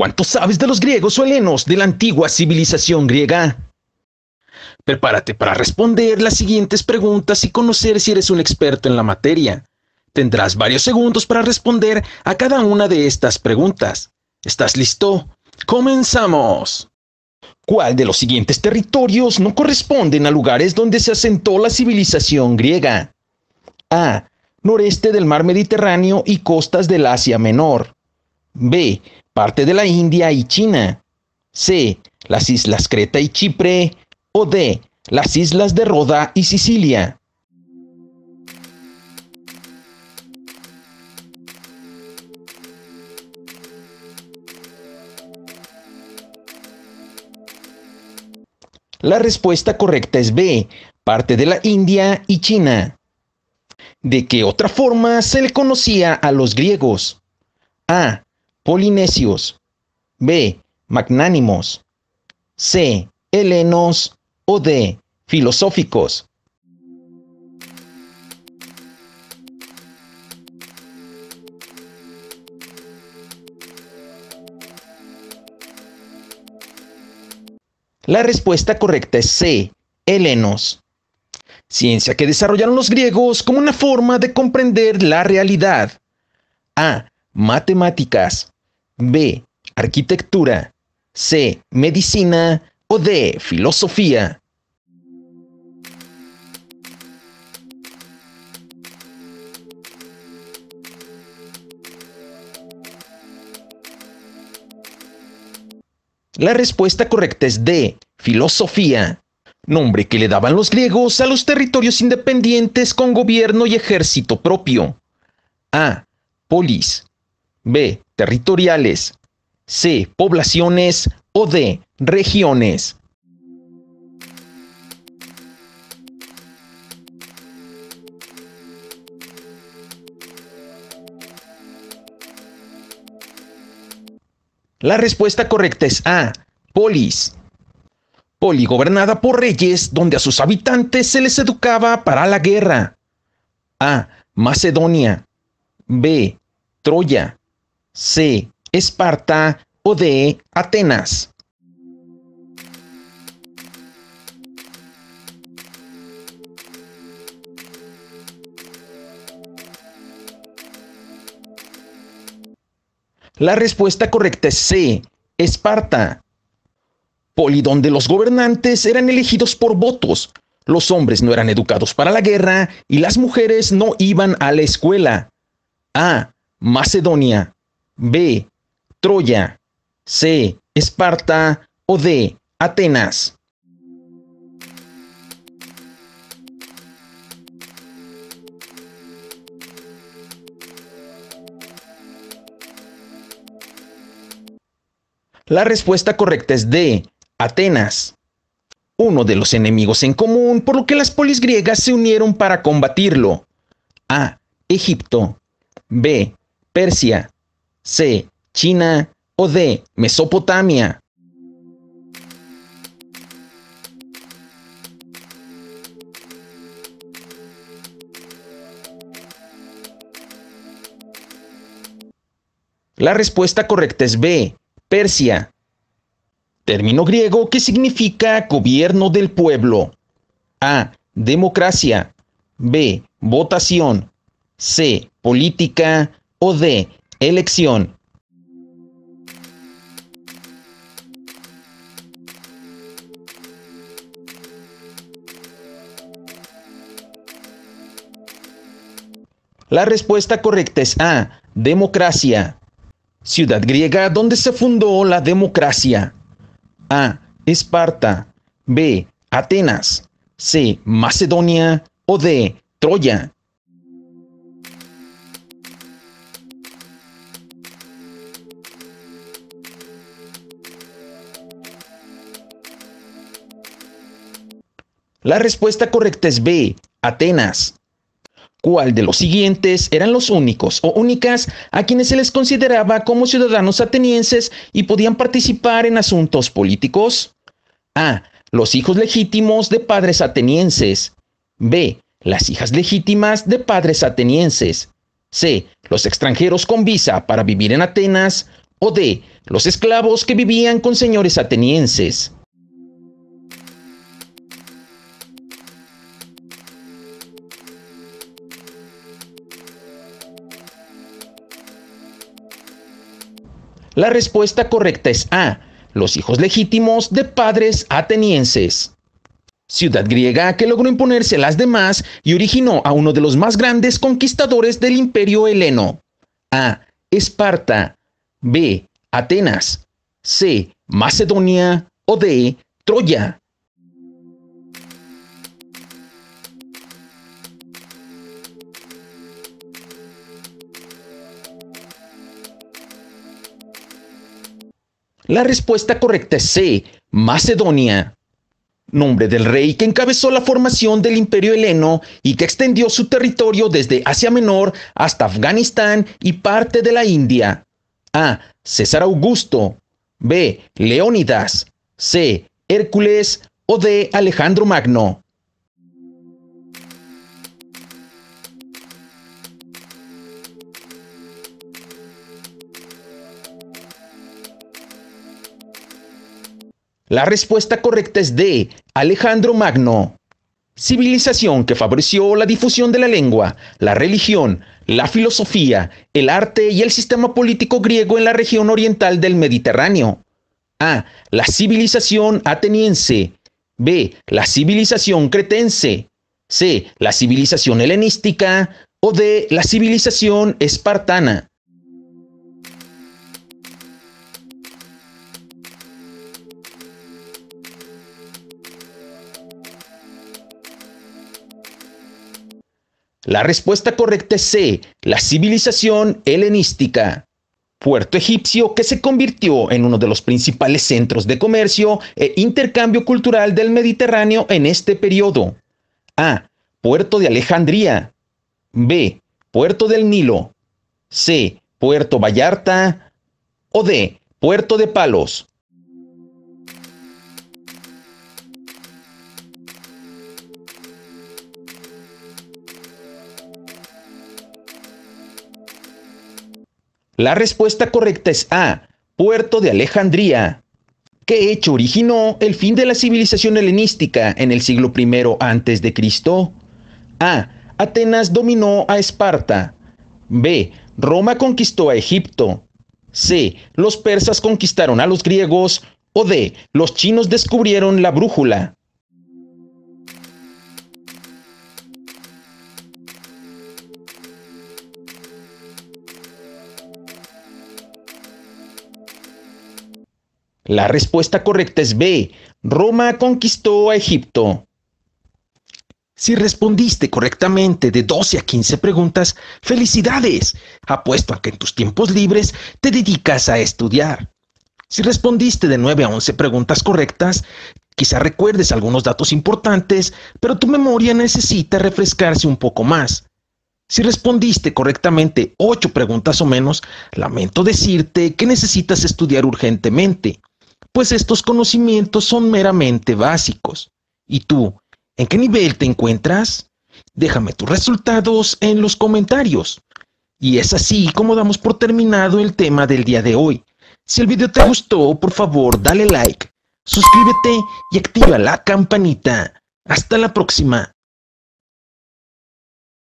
¿Cuánto sabes de los griegos o helenos de la antigua civilización griega? Prepárate para responder las siguientes preguntas y conocer si eres un experto en la materia. Tendrás varios segundos para responder a cada una de estas preguntas. ¿Estás listo? ¡Comenzamos! ¿Cuál de los siguientes territorios no corresponden a lugares donde se asentó la civilización griega? A. Noreste del mar Mediterráneo y costas del Asia Menor. B parte de la India y China. C. Las islas Creta y Chipre. O D. Las islas de Roda y Sicilia. La respuesta correcta es B, parte de la India y China. ¿De qué otra forma se le conocía a los griegos? A polinesios. B. Magnánimos. C. Helenos. O D. Filosóficos. La respuesta correcta es C. Helenos. Ciencia que desarrollaron los griegos como una forma de comprender la realidad. A. Matemáticas. B. Arquitectura. C. Medicina. O D. Filosofía. La respuesta correcta es D. Filosofía, nombre que le daban los griegos a los territorios independientes con gobierno y ejército propio. A. Polis. B territoriales. C. Poblaciones o D. Regiones. La respuesta correcta es A. Polis. Poli gobernada por reyes donde a sus habitantes se les educaba para la guerra. A. Macedonia. B. Troya. C. Esparta o D. Atenas. La respuesta correcta es C. Esparta. Polidón de los gobernantes eran elegidos por votos. Los hombres no eran educados para la guerra y las mujeres no iban a la escuela. A. Macedonia. B. Troya. C. Esparta. O D. Atenas. La respuesta correcta es D. Atenas. Uno de los enemigos en común, por lo que las polis griegas se unieron para combatirlo. A. Egipto. B. Persia. C. China o D. Mesopotamia. La respuesta correcta es B. Persia. Término griego que significa gobierno del pueblo. A. Democracia. B. Votación. C. Política. O D elección. La respuesta correcta es A, democracia. Ciudad griega donde se fundó la democracia. A, Esparta. B, Atenas. C, Macedonia. O D, Troya. La respuesta correcta es B, Atenas. ¿Cuál de los siguientes eran los únicos o únicas a quienes se les consideraba como ciudadanos atenienses y podían participar en asuntos políticos? A. Los hijos legítimos de padres atenienses. B. Las hijas legítimas de padres atenienses. C. Los extranjeros con visa para vivir en Atenas. O D. Los esclavos que vivían con señores atenienses. La respuesta correcta es A, los hijos legítimos de padres atenienses. Ciudad griega que logró imponerse a las demás y originó a uno de los más grandes conquistadores del imperio heleno. A. Esparta. B. Atenas. C. Macedonia. O D. Troya. La respuesta correcta es C, Macedonia, nombre del rey que encabezó la formación del imperio heleno y que extendió su territorio desde Asia Menor hasta Afganistán y parte de la India. A. César Augusto. B. Leónidas. C. Hércules. O D. Alejandro Magno. La respuesta correcta es D. Alejandro Magno. Civilización que favoreció la difusión de la lengua, la religión, la filosofía, el arte y el sistema político griego en la región oriental del Mediterráneo. A. La civilización ateniense. B. La civilización cretense. C. La civilización helenística. O D. La civilización espartana. La respuesta correcta es C, la civilización helenística. Puerto egipcio que se convirtió en uno de los principales centros de comercio e intercambio cultural del Mediterráneo en este periodo. A. Puerto de Alejandría. B. Puerto del Nilo. C. Puerto Vallarta. O D. Puerto de Palos. La respuesta correcta es A, puerto de Alejandría. ¿Qué hecho originó el fin de la civilización helenística en el siglo I antes de A. Atenas dominó a Esparta. B. Roma conquistó a Egipto. C. Los persas conquistaron a los griegos. O D. Los chinos descubrieron la brújula. La respuesta correcta es B. Roma conquistó a Egipto. Si respondiste correctamente de 12 a 15 preguntas, felicidades. Apuesto a que en tus tiempos libres te dedicas a estudiar. Si respondiste de 9 a 11 preguntas correctas, quizá recuerdes algunos datos importantes, pero tu memoria necesita refrescarse un poco más. Si respondiste correctamente 8 preguntas o menos, lamento decirte que necesitas estudiar urgentemente pues estos conocimientos son meramente básicos. ¿Y tú, en qué nivel te encuentras? Déjame tus resultados en los comentarios. Y es así como damos por terminado el tema del día de hoy. Si el video te gustó, por favor dale like, suscríbete y activa la campanita. Hasta la próxima.